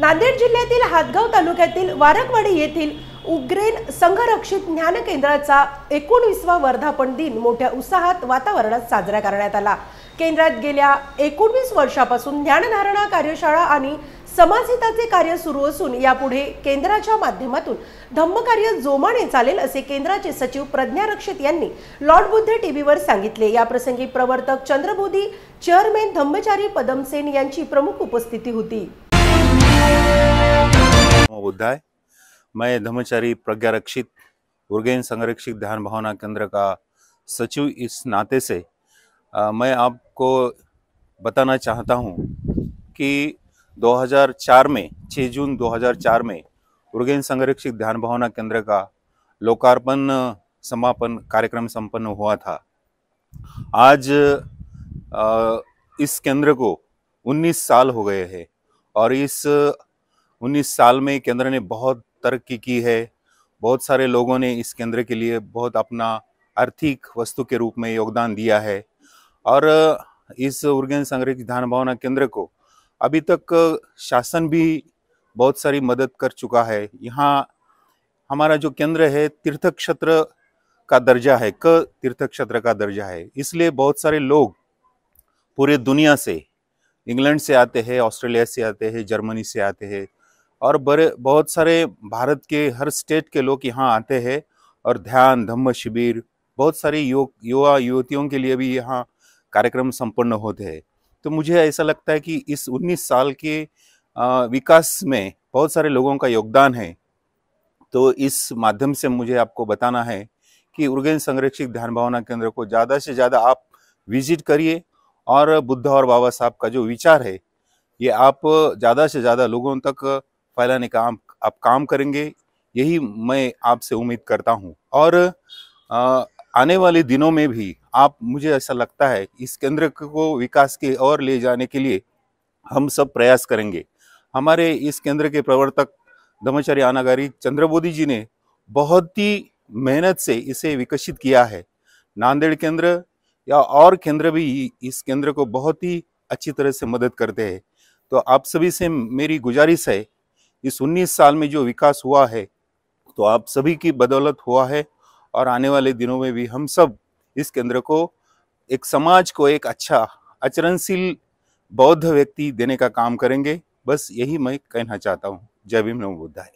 नांदेड जिल्ह्यातील हातगाव तालुक्यातील वारकवाडी येथील उग्रेन संघरक्षित ज्ञान केंद्राचा एकोणवीसवा वर्धापन दिन मोठ्या उत्साहात वातावरणात साजरा करण्यात आला केंद्रात गेल्या एकोणवीस वर्षापासून ज्ञानधारणा कार्यशाळा आणि समाजहिताचे कार्य सुरू असून यापुढे केंद्राच्या माध्यमातून धम्मकार्य जोमाने चालेल असे केंद्राचे सचिव प्रज्ञा रक्षित यांनी लॉर्ड बुद्ध टीव्हीवर सांगितले या प्रसंगी प्रवर्तक चंद्रबोधी चेअरमॅन धम्मचारी पदमसेन यांची प्रमुख उपस्थिती होती बुद्धाय मैं धर्मचारी प्रज्ञा रक्षित उर्गेन संरक्षित ध्यान भावना केंद्र का सचिव इस नाते से आ, मैं आपको बताना चाहता हूँ कि 2004 में 6 जून 2004 में उर्गेन संरक्षित ध्यान भावना केंद्र का लोकार्पण समापन कार्यक्रम संपन्न हुआ था आज आ, इस केंद्र को 19 साल हो गए हैं और इस 19 साल में केंद्र ने बहुत तरक्की की है बहुत सारे लोगों ने इस केंद्र के लिए बहुत अपना आर्थिक वस्तु के रूप में योगदान दिया है और इस उर्गेन संग्रह ध्यान भावना केंद्र को अभी तक शासन भी बहुत सारी मदद कर चुका है यहाँ हमारा जो केंद्र है तीर्थ क्षेत्र का दर्जा है क तीर्थ क्षेत्र का दर्जा है इसलिए बहुत सारे लोग पूरे दुनिया से इंग्लैंड से आते हैं ऑस्ट्रेलिया से आते हैं जर्मनी से आते हैं और बड़े बहुत सारे भारत के हर स्टेट के लोग यहाँ आते हैं और ध्यान धम्म शिविर बहुत सारे युवक युवा युवतियों के लिए भी यहाँ कार्यक्रम संपन्न होते हैं तो मुझे ऐसा लगता है कि इस 19 साल के विकास में बहुत सारे लोगों का योगदान है तो इस माध्यम से मुझे आपको बताना है कि उर्गेन संरक्षित ध्यान भावना केंद्र को ज़्यादा से ज़्यादा आप विजिट करिए और बुद्ध और बाबा साहब का जो विचार है ये आप ज़्यादा से ज़्यादा लोगों तक फैलाने काम आप काम करेंगे यही मैं आपसे उम्मीद करता हूँ और आ, आने वाले दिनों में भी आप मुझे ऐसा लगता है इस केंद्र को विकास के और ले जाने के लिए हम सब प्रयास करेंगे हमारे इस केंद्र के प्रवर्तक धर्मचारी आनागारी चंद्रबोधी जी ने बहुत ही मेहनत से इसे विकसित किया है नांदेड़ केंद्र या और केंद्र भी इस केंद्र को बहुत ही अच्छी तरह से मदद करते हैं तो आप सभी से मेरी गुजारिश है इस 19 साल में जो विकास हुआ है तो आप सभी की बदौलत हुआ है और आने वाले दिनों में भी हम सब इस केंद्र को एक समाज को एक अच्छा आचरणशील बौद्ध व्यक्ति देने का काम करेंगे बस यही मैं कहना चाहता हूँ जय भीम नव बुद्धा